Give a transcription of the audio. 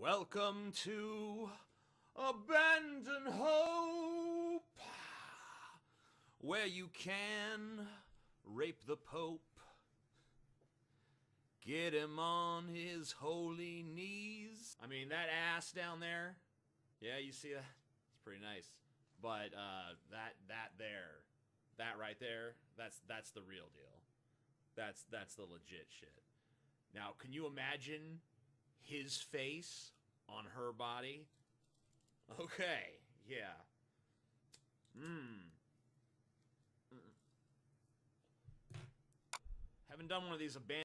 Welcome to Abandon Hope, where you can rape the Pope, get him on his holy knees. I mean, that ass down there, yeah, you see that? It's pretty nice. But uh, that that there, that right there, that's that's the real deal. That's that's the legit shit. Now, can you imagine his face on her body. Okay, yeah. Mmm. Haven't done one of these abandoned.